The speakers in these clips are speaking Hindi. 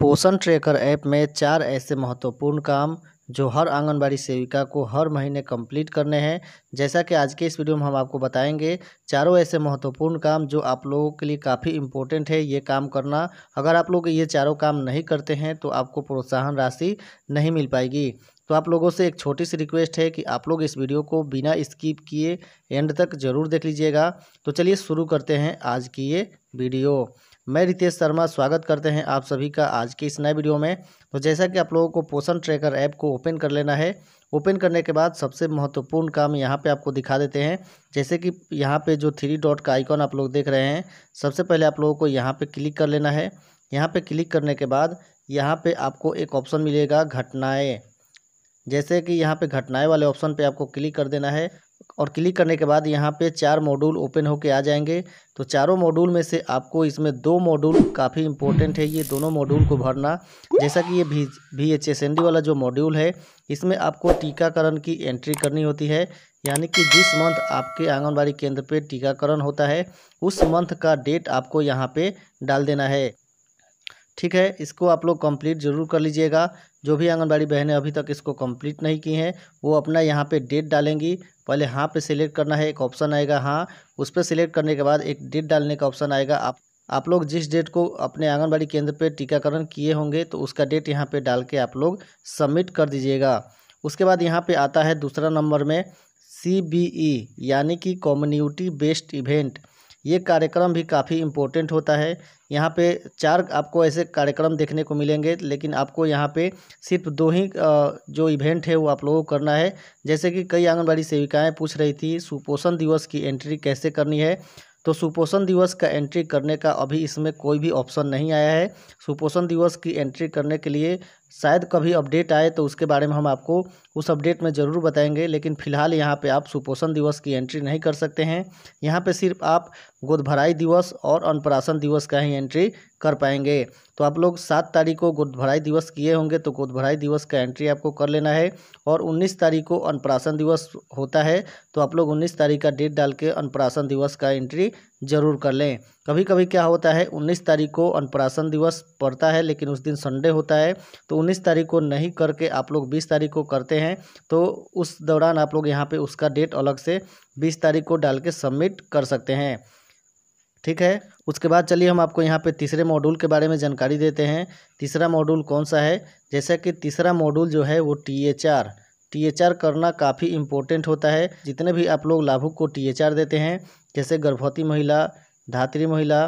पोषण ट्रैकर ऐप में चार ऐसे महत्वपूर्ण काम जो हर आंगनबाड़ी सेविका को हर महीने कंप्लीट करने हैं जैसा कि आज के इस वीडियो में हम आपको बताएंगे चारों ऐसे महत्वपूर्ण काम जो आप लोगों के लिए काफ़ी इम्पोर्टेंट है ये काम करना अगर आप लोग ये चारों काम नहीं करते हैं तो आपको प्रोत्साहन राशि नहीं मिल पाएगी तो आप लोगों से एक छोटी सी रिक्वेस्ट है कि आप लोग इस वीडियो को बिना स्किप किए एंड तक ज़रूर देख लीजिएगा तो चलिए शुरू करते हैं आज की ये वीडियो मैं रितेश शर्मा स्वागत करते हैं आप सभी का आज के इस नए वीडियो में तो जैसा कि आप लोगों को पोषण ट्रैकर ऐप को ओपन कर लेना है ओपन करने के बाद सबसे महत्वपूर्ण काम यहाँ पे आपको दिखा देते हैं जैसे कि यहाँ पे जो थ्री डॉट का आइकॉन आप लोग देख रहे हैं सबसे पहले आप लोगों को यहाँ पर क्लिक कर लेना है यहाँ पर क्लिक करने के बाद यहाँ पर आपको एक ऑप्शन मिलेगा घटनाएँ जैसे कि यहाँ पे घटनाएं वाले ऑप्शन पे आपको क्लिक कर देना है और क्लिक करने के बाद यहाँ पे चार मॉड्यूल ओपन होके आ जाएंगे तो चारों मॉड्यूल में से आपको इसमें दो मॉड्यूल काफ़ी इंपॉर्टेंट है ये दोनों मॉड्यूल को भरना जैसा कि ये भी एच एस एन डी वाला जो मॉड्यूल है इसमें आपको टीकाकरण की एंट्री करनी होती है यानी कि जिस मंथ आपके आंगनबाड़ी केंद्र पर टीकाकरण होता है उस मंथ का डेट आपको यहाँ पर डाल देना है ठीक है इसको आप लोग कंप्लीट ज़रूर कर लीजिएगा जो भी आंगनबाड़ी बहनें अभी तक इसको कंप्लीट नहीं की हैं वो अपना यहाँ पे डेट डालेंगी पहले हाँ पे सिलेक्ट करना है एक ऑप्शन आएगा हाँ उस पर सिलेक्ट करने के बाद एक डेट डालने का ऑप्शन आएगा आप आप लोग जिस डेट को अपने आंगनबाड़ी केंद्र पर टीकाकरण किए होंगे तो उसका डेट यहाँ पर डाल के आप लोग सबमिट कर दीजिएगा उसके बाद यहाँ पर आता है दूसरा नंबर में सी बी ई यानी कि कम्युनिटी बेस्ड इवेंट ये कार्यक्रम भी काफ़ी इम्पोर्टेंट होता है यहाँ पे चार आपको ऐसे कार्यक्रम देखने को मिलेंगे लेकिन आपको यहाँ पे सिर्फ दो ही जो इवेंट है वो आप लोगों को करना है जैसे कि कई आंगनबाड़ी सेविकाएं पूछ रही थी सुपोषण दिवस की एंट्री कैसे करनी है तो सुपोषण दिवस का एंट्री करने का अभी इसमें कोई भी ऑप्शन नहीं आया है सुपोषण दिवस की एंट्री करने के लिए शायद कभी अपडेट आए तो उसके बारे में हम आपको उस अपडेट में ज़रूर बताएंगे लेकिन फिलहाल यहाँ पे आप सुपोषण दिवस की एंट्री नहीं कर सकते हैं यहाँ पे सिर्फ आप गोदभराई दिवस और अनप्राशन दिवस का ही एंट्री कर पाएंगे तो आप लोग सात तारीख को गोदभराई दिवस किए होंगे तो गोदभराई दिवस का एंट्री आपको कर लेना है और उन्नीस तारीख को अनप्राशन दिवस होता है तो आप लोग उन्नीस तारीख का डेट डाल के अनप्राशन दिवस का एंट्री जरूर कर लें कभी कभी क्या होता है उन्नीस तारीख को अनुप्राशन दिवस पड़ता है लेकिन उस दिन संडे होता है तो उन्नीस तारीख को नहीं करके आप लोग बीस तारीख को करते हैं तो उस दौरान आप लोग यहाँ पर उसका डेट अलग से बीस तारीख को डाल के सबमिट कर सकते हैं ठीक है उसके बाद चलिए हम आपको यहाँ पे तीसरे मॉड्यूल के बारे में जानकारी देते हैं तीसरा मॉड्यूल कौन सा है जैसा कि तीसरा मॉड्यूल जो है वो T H R T H R करना काफ़ी इम्पोर्टेंट होता है जितने भी आप लोग लाभुक को टी एच आर देते हैं जैसे गर्भवती महिला धात्री महिला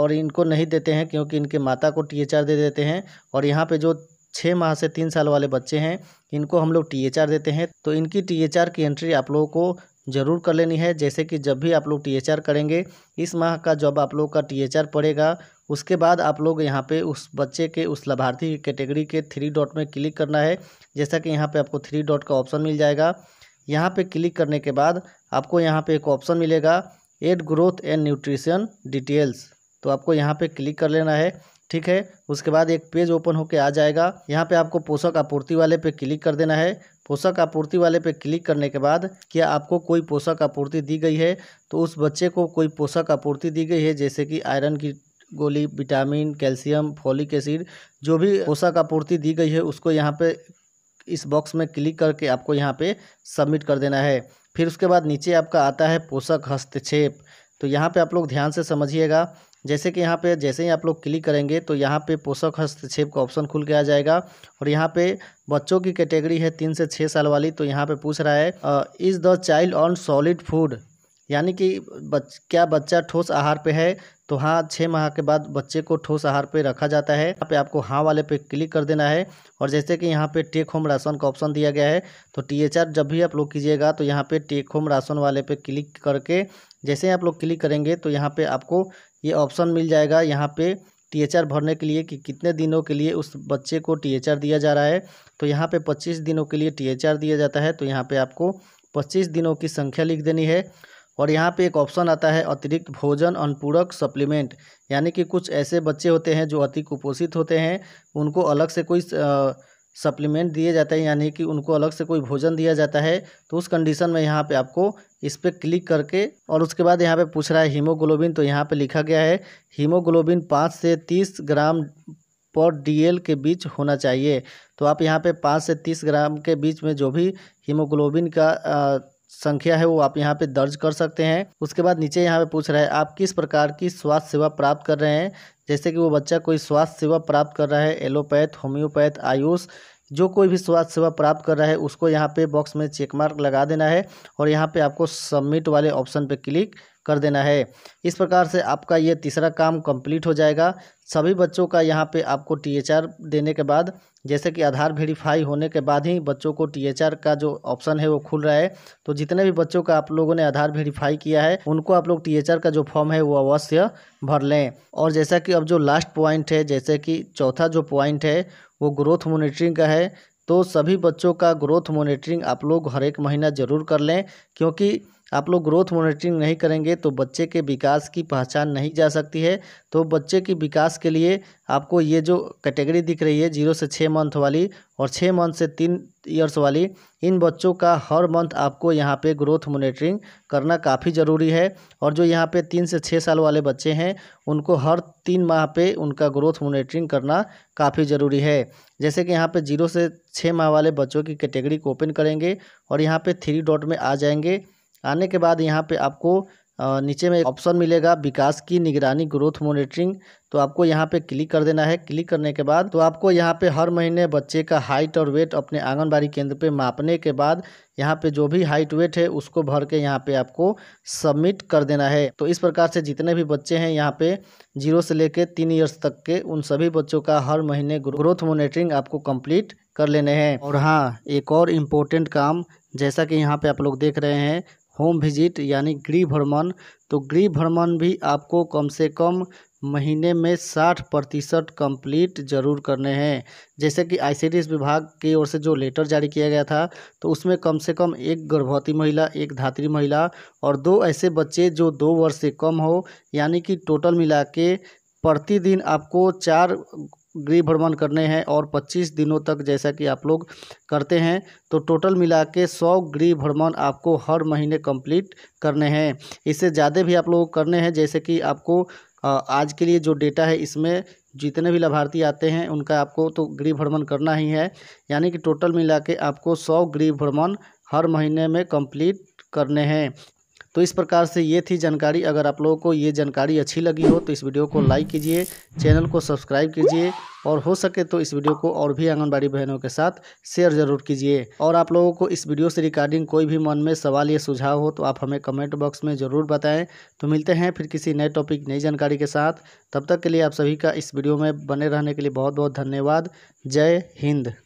और इनको नहीं देते हैं क्योंकि इनके माता को टी दे देते हैं और यहाँ पे जो छः माह से तीन साल वाले बच्चे हैं इनको हम लोग टी देते हैं तो इनकी टी की एंट्री आप लोगों को ज़रूर कर लेनी है जैसे कि जब भी आप लोग टी करेंगे इस माह का जब आप लोग का टी पड़ेगा उसके बाद आप लोग यहाँ पे उस बच्चे के उस लाभार्थी कैटेगरी के थ्री डॉट में क्लिक करना है जैसा कि यहाँ पे आपको थ्री डॉट का ऑप्शन मिल जाएगा यहाँ पे क्लिक करने के बाद आपको यहाँ पे एक ऑप्शन मिलेगा add growth and nutrition details तो आपको यहाँ पे क्लिक कर लेना है ठीक है उसके बाद एक पेज ओपन होके आ जाएगा यहाँ पे आपको पोषक आपूर्ति वाले पे क्लिक कर देना है पोषक आपूर्ति वाले पे क्लिक करने के बाद क्या आपको कोई पोषक आपूर्ति दी गई है तो उस बच्चे को कोई पोषक आपूर्ति दी गई है जैसे कि आयरन की गोली विटामिन कैल्शियम फॉलिक एसिड जो भी पोषक आपूर्ति दी गई है उसको यहाँ पे इस बॉक्स में क्लिक करके आपको यहाँ पे सबमिट कर देना है फिर उसके बाद नीचे आपका आता है पोषक हस्तक्षेप तो यहाँ पे आप लोग ध्यान से समझिएगा जैसे कि यहाँ पे जैसे ही आप लोग क्लिक करेंगे तो यहाँ पे पोषक हस्तक्षेप का ऑप्शन खुल के आ जाएगा और यहाँ पे बच्चों की कैटेगरी है तीन से छः साल वाली तो यहाँ पे पूछ रहा है is the child on solid food यानी कि बच क्या बच्चा ठोस आहार पे है तो हाँ छः माह के बाद बच्चे को ठोस आहार पे रखा जाता है यहाँ पे आपको हाँ वाले पे क्लिक कर देना है और जैसे कि यहाँ पे टेक होम राशन का ऑप्शन दिया गया है तो टी जब भी आप लोग कीजिएगा तो यहाँ पे टेक होम राशन वाले पे क्लिक करके जैसे आप लोग क्लिक करेंगे तो यहाँ पर आपको ये ऑप्शन मिल जाएगा यहाँ पे टीएचआर भरने के लिए कि कितने दिनों के लिए उस बच्चे को टीएचआर दिया जा रहा है तो यहाँ पे 25 दिनों के लिए टीएचआर दिया जाता है तो यहाँ पे आपको 25 दिनों की संख्या लिख देनी है और यहाँ पे एक ऑप्शन आता है अतिरिक्त भोजन अनुपूरक सप्लीमेंट यानी कि कुछ ऐसे बच्चे होते हैं जो अति कुपोषित होते हैं उनको अलग से कोई सप्लीमेंट दिए जाते हैं यानी कि उनको अलग से कोई भोजन दिया जाता है तो उस कंडीशन में यहाँ पे आपको इस पर क्लिक करके और उसके बाद यहाँ पे पूछ रहा है हीमोग्लोबिन तो यहाँ पे लिखा गया है हीमोग्लोबिन पाँच से तीस ग्राम पर डीएल के बीच होना चाहिए तो आप यहाँ पे पाँच से तीस ग्राम के बीच में जो भी हीमोग्लोबिन का आ, संख्या है वो आप यहाँ पे दर्ज कर सकते हैं उसके बाद नीचे यहाँ पे पूछ रहा है आप किस प्रकार की स्वास्थ्य सेवा प्राप्त कर रहे हैं जैसे कि वो बच्चा कोई स्वास्थ्य सेवा प्राप्त कर रहा है एलोपैथ होम्योपैथ आयुष जो कोई भी स्वास्थ्य सेवा प्राप्त कर रहा है उसको यहाँ पे बॉक्स में चेकमार्क लगा देना है और यहाँ पे आपको सबमिट वाले ऑप्शन पे क्लिक कर देना है इस प्रकार से आपका ये तीसरा काम कंप्लीट हो जाएगा सभी बच्चों का यहाँ पे आपको टीएचआर देने के बाद जैसे कि आधार वेरीफाई होने के बाद ही बच्चों को टीएचआर का जो ऑप्शन है वो खुल रहा है तो जितने भी बच्चों का आप लोगों ने आधार वेरीफाई किया है उनको आप लोग टीएचआर का जो फॉर्म है वो अवश्य भर लें और जैसा कि अब जो लास्ट पॉइंट है जैसे कि चौथा जो पॉइंट है वो ग्रोथ मोनिटरिंग का है तो सभी बच्चों का ग्रोथ मोनिटरिंग आप लोग हर एक महीना ज़रूर कर लें क्योंकि आप लोग ग्रोथ मॉनिटरिंग नहीं करेंगे तो बच्चे के विकास की पहचान नहीं जा सकती है तो बच्चे की विकास के लिए आपको ये जो कैटेगरी दिख रही है जीरो से छः मंथ वाली और छः मंथ से तीन ईयर्स वाली इन बच्चों का हर मंथ आपको यहाँ पे ग्रोथ मोनिटरिंग करना काफ़ी ज़रूरी है और जो यहाँ पे तीन से छः साल वाले बच्चे हैं उनको हर तीन माह पे उनका ग्रोथ मोनिटरिंग करना काफ़ी ज़रूरी है जैसे कि यहाँ पे जीरो से छः माह वाले बच्चों की कैटेगरी को ओपन करेंगे और यहाँ पे थ्री डॉट में आ जाएंगे आने के बाद यहाँ पे आपको नीचे में ऑप्शन मिलेगा विकास की निगरानी ग्रोथ मॉनिटरिंग तो आपको यहाँ पे क्लिक कर देना है क्लिक करने के बाद तो आपको यहाँ पे हर महीने बच्चे का हाइट और वेट अपने आंगनबाड़ी केंद्र पे मापने के बाद यहाँ पे जो भी हाइट वेट है उसको भर के यहाँ पे आपको सबमिट कर देना है तो इस प्रकार से जितने भी बच्चे हैं यहाँ पे जीरो से लेकर तीन ईयर्स तक के उन सभी बच्चों का हर महीने ग्रोथ मोनिटरिंग आपको कम्प्लीट कर लेने हैं और हाँ एक और इम्पोर्टेंट काम जैसा कि यहाँ पे आप लोग देख रहे हैं होम विजिट यानी गृह भ्रमण तो गृह भ्रमण भी आपको कम से कम महीने में साठ प्रतिशत कम्प्लीट जरूर करने हैं जैसे कि आईसीडीएस विभाग की ओर से जो लेटर जारी किया गया था तो उसमें कम से कम एक गर्भवती महिला एक धात्री महिला और दो ऐसे बच्चे जो दो वर्ष से कम हो यानी कि टोटल मिला के प्रतिदिन आपको चार गृह भ्रमण करने हैं और 25 दिनों तक जैसा कि आप लोग करते हैं तो टोटल मिला के सौ गृह भ्रमण आपको हर महीने कंप्लीट करने हैं इससे ज़्यादा भी आप लोग करने हैं जैसे कि आपको आज के लिए जो डेटा है इसमें जितने भी लाभार्थी आते हैं उनका आपको तो गृह भ्रमण करना ही है यानी कि टोटल मिला के आपको सौ गृह भ्रमण हर महीने में कंप्लीट करने हैं तो इस प्रकार से ये थी जानकारी अगर आप लोगों को ये जानकारी अच्छी लगी हो तो इस वीडियो को लाइक कीजिए चैनल को सब्सक्राइब कीजिए और हो सके तो इस वीडियो को और भी आंगनबाड़ी बहनों के साथ शेयर ज़रूर कीजिए और आप लोगों को इस वीडियो से रिकॉर्डिंग कोई भी मन में सवाल या सुझाव हो तो आप हमें कमेंट बॉक्स में ज़रूर बताएं तो मिलते हैं फिर किसी नए टॉपिक नई जानकारी के साथ तब तक के लिए आप सभी का इस वीडियो में बने रहने के लिए बहुत बहुत धन्यवाद जय हिंद